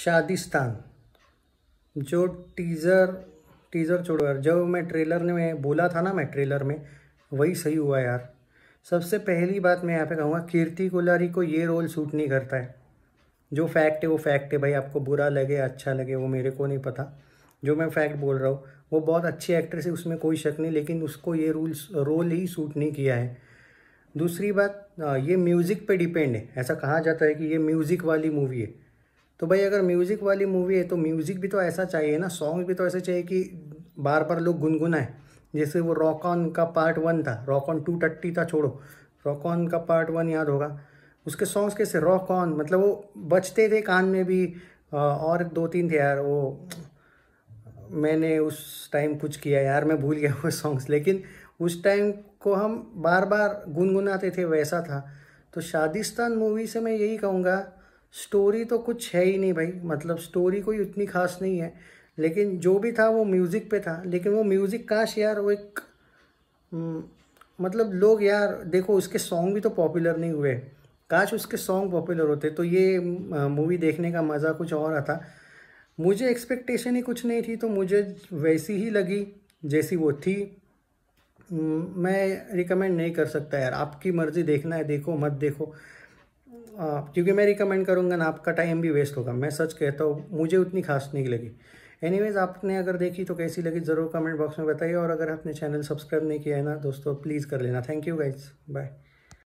शादिस्तान जो teaser teaser छोड़ो जब मैं ट्रेलर ने मैं बोला था ना मैं ट्रेलर में वही सही हुआ यार सबसे पहली बात मैं यहाँ पे कहूँगा कीर्ति कोलारी को ये रोल सूट नहीं करता है जो फैक्ट है वो फैक्ट है भाई आपको बुरा लगे अच्छा लगे वो मेरे को नहीं पता जो मैं फैक्ट बोल रहा हूँ वो बहुत अच्छी एक्ट्रेस है उसमें कोई शक नहीं लेकिन उसको ये रोल रोल ही सूट नहीं किया है दूसरी बात ये म्यूज़िक पे डिपेंड है ऐसा कहा जाता है कि ये म्यूज़िक वाली मूवी है तो भाई अगर म्यूज़िक वाली मूवी है तो म्यूज़िक भी तो ऐसा चाहिए ना सॉन्ग भी तो ऐसे चाहिए कि बार बार लोग गुनगुनाएं जैसे वो रॉक ऑन का पार्ट वन था रॉक ऑन टू टट्टी था छोड़ो रॉक ऑन का पार्ट वन याद होगा उसके सॉन्ग्स कैसे रॉक ऑन मतलब वो बचते थे कान में भी और दो तीन थे यार वो मैंने उस टाइम कुछ किया यार मैं भूल गया वो सॉन्ग्स लेकिन उस टाइम को हम बार बार गुनगुनाते थे वैसा था तो शादिस्तान मूवी से मैं यही कहूँगा स्टोरी तो कुछ है ही नहीं भाई मतलब स्टोरी कोई उतनी खास नहीं है लेकिन जो भी था वो म्यूज़िक पे था लेकिन वो म्यूज़िक काश यार वो एक हम्म, मतलब लोग यार देखो उसके सॉन्ग भी तो पॉपुलर नहीं हुए काश उसके सॉन्ग पॉपुलर होते तो ये मूवी देखने का मज़ा कुछ और आता मुझे एक्सपेक्टेशन ही कुछ नहीं थी तो मुझे वैसी ही लगी जैसी वो थी हम्म, मैं रिकमेंड नहीं कर सकता यार आपकी मर्ज़ी देखना है देखो मत देखो क्योंकि मैं रिकमेंड करूँगा ना आपका टाइम भी वेस्ट होगा मैं सच कहता हूँ मुझे उतनी खास नहीं लगी एनीवेज आपने अगर देखी तो कैसी लगी ज़रूर कमेंट बॉक्स में बताइए और अगर आपने चैनल सब्सक्राइब नहीं किया है ना दोस्तों प्लीज़ कर लेना थैंक यू गाइज बाय